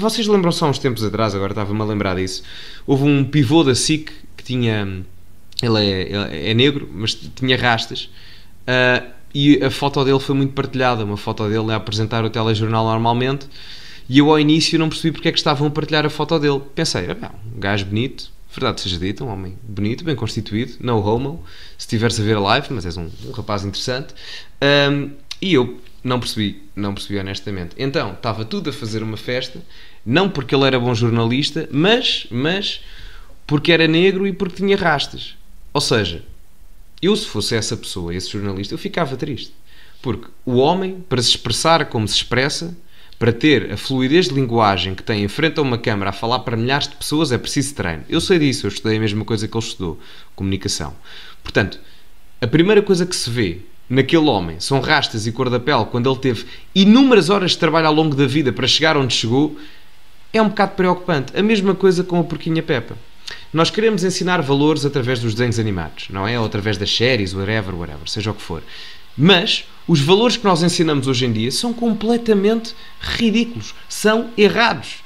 Vocês lembram-se há uns tempos atrás, agora estava-me a lembrar disso, houve um pivô da SIC que tinha. Ele é, ele é negro, mas tinha rastas. Uh, e a foto dele foi muito partilhada, uma foto dele a apresentar o telejornal normalmente. E eu ao início não percebi porque é que estavam a partilhar a foto dele. Pensei, ah, um gajo bonito, verdade seja dita, um homem bonito, bem constituído, no homo, se estiveres a ver a live, mas és um, um rapaz interessante. Um, ah, e eu não percebi, não percebi honestamente. Então, estava tudo a fazer uma festa, não porque ele era bom jornalista, mas, mas porque era negro e porque tinha rastas. Ou seja, eu se fosse essa pessoa, esse jornalista, eu ficava triste. Porque o homem, para se expressar como se expressa, para ter a fluidez de linguagem que tem em frente a uma câmara a falar para milhares de pessoas, é preciso treino. Eu sei disso, eu estudei a mesma coisa que ele estudou, comunicação. Portanto, a primeira coisa que se vê naquele homem são rastas e cor da pele quando ele teve inúmeras horas de trabalho ao longo da vida para chegar onde chegou, é um bocado preocupante. A mesma coisa com a porquinha Peppa. Nós queremos ensinar valores através dos desenhos animados, não é? Ou através das séries, whatever, whatever, seja o que for. Mas os valores que nós ensinamos hoje em dia são completamente ridículos, são errados.